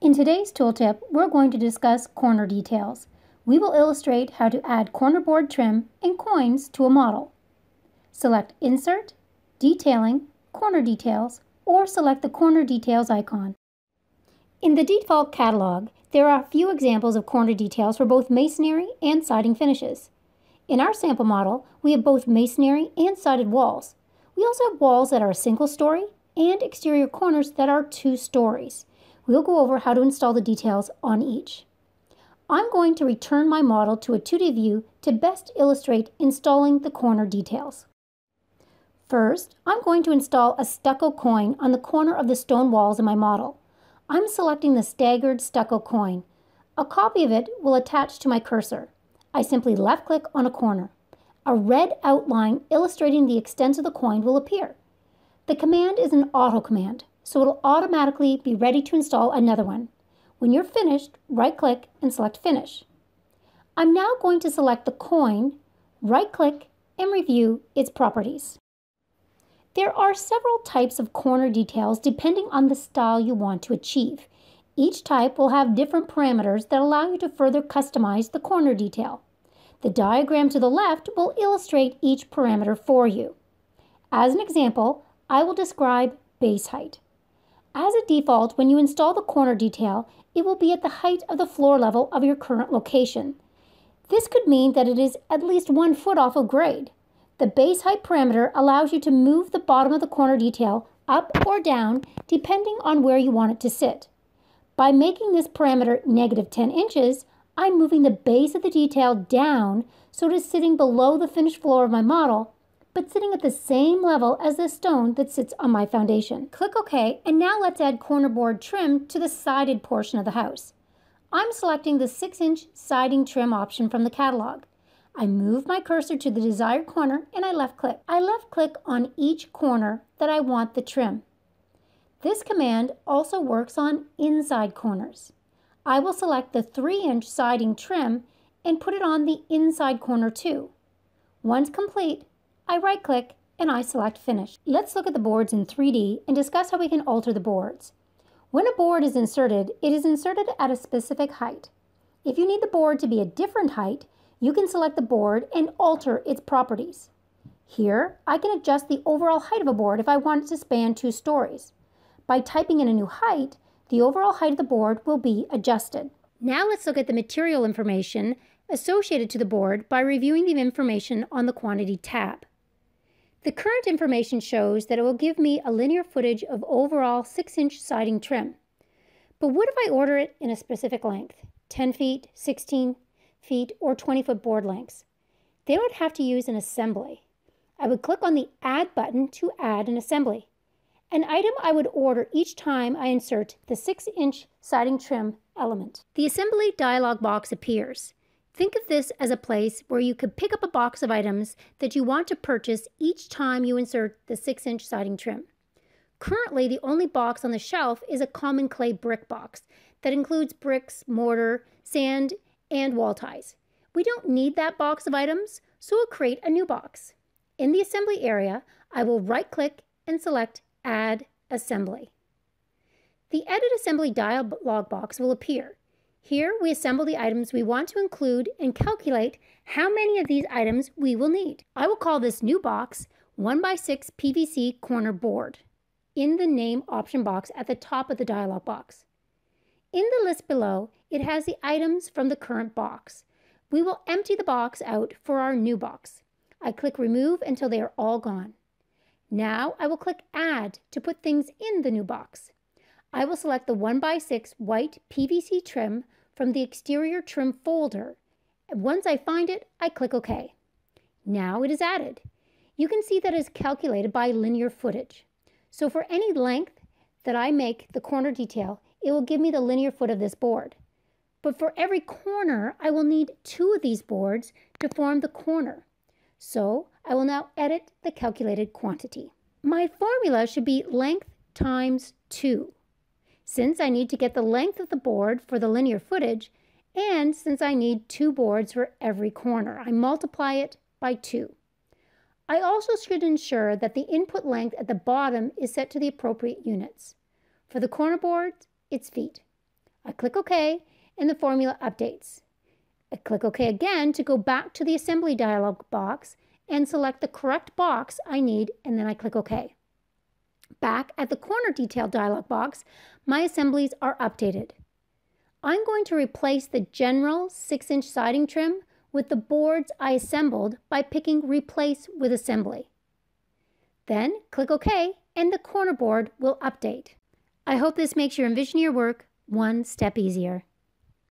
In today's tooltip, we're going to discuss corner details. We will illustrate how to add corner board trim and coins to a model. Select Insert, Detailing, Corner Details, or select the Corner Details icon. In the default catalog, there are a few examples of corner details for both masonry and siding finishes. In our sample model, we have both masonry and sided walls. We also have walls that are a single story and exterior corners that are two stories. We'll go over how to install the details on each. I'm going to return my model to a 2D view to best illustrate installing the corner details. First, I'm going to install a stucco coin on the corner of the stone walls in my model. I'm selecting the staggered stucco coin. A copy of it will attach to my cursor. I simply left-click on a corner. A red outline illustrating the extent of the coin will appear. The command is an auto command so it'll automatically be ready to install another one. When you're finished, right-click and select Finish. I'm now going to select the coin, right-click, and review its properties. There are several types of corner details depending on the style you want to achieve. Each type will have different parameters that allow you to further customize the corner detail. The diagram to the left will illustrate each parameter for you. As an example, I will describe base height. As a default, when you install the corner detail, it will be at the height of the floor level of your current location. This could mean that it is at least one foot off of grade. The base height parameter allows you to move the bottom of the corner detail up or down depending on where you want it to sit. By making this parameter negative 10 inches, I'm moving the base of the detail down so it is sitting below the finished floor of my model but sitting at the same level as the stone that sits on my foundation. Click OK, and now let's add corner board trim to the sided portion of the house. I'm selecting the 6-inch siding trim option from the catalog. I move my cursor to the desired corner and I left click. I left click on each corner that I want the trim. This command also works on inside corners. I will select the 3-inch siding trim and put it on the inside corner too. Once complete, I right-click and I select Finish. Let's look at the boards in 3D and discuss how we can alter the boards. When a board is inserted, it is inserted at a specific height. If you need the board to be a different height, you can select the board and alter its properties. Here, I can adjust the overall height of a board if I want it to span two stories. By typing in a new height, the overall height of the board will be adjusted. Now let's look at the material information associated to the board by reviewing the information on the Quantity tab. The current information shows that it will give me a linear footage of overall 6-inch siding trim. But what if I order it in a specific length, 10 feet, 16 feet, or 20-foot board lengths? Then I would have to use an assembly. I would click on the Add button to add an assembly. An item I would order each time I insert the 6-inch siding trim element. The assembly dialog box appears. Think of this as a place where you could pick up a box of items that you want to purchase each time you insert the 6 inch siding trim. Currently, the only box on the shelf is a common clay brick box that includes bricks, mortar, sand, and wall ties. We don't need that box of items, so we'll create a new box. In the assembly area, I will right click and select Add Assembly. The Edit Assembly dialog box will appear here we assemble the items we want to include and calculate how many of these items we will need. I will call this new box 1x6 PVC corner board in the name option box at the top of the dialog box. In the list below, it has the items from the current box. We will empty the box out for our new box. I click remove until they are all gone. Now I will click add to put things in the new box. I will select the 1x6 white PVC trim from the exterior trim folder. Once I find it, I click OK. Now it is added. You can see that it is calculated by linear footage. So for any length that I make the corner detail, it will give me the linear foot of this board. But for every corner, I will need two of these boards to form the corner. So I will now edit the calculated quantity. My formula should be length times 2 since I need to get the length of the board for the linear footage, and since I need two boards for every corner, I multiply it by two. I also should ensure that the input length at the bottom is set to the appropriate units. For the corner board, it's feet. I click OK and the formula updates. I click OK again to go back to the assembly dialog box and select the correct box I need and then I click OK. Back at the corner detail dialog box, my assemblies are updated. I'm going to replace the general 6-inch siding trim with the boards I assembled by picking Replace with Assembly. Then click OK and the corner board will update. I hope this makes your Envisioneer work one step easier.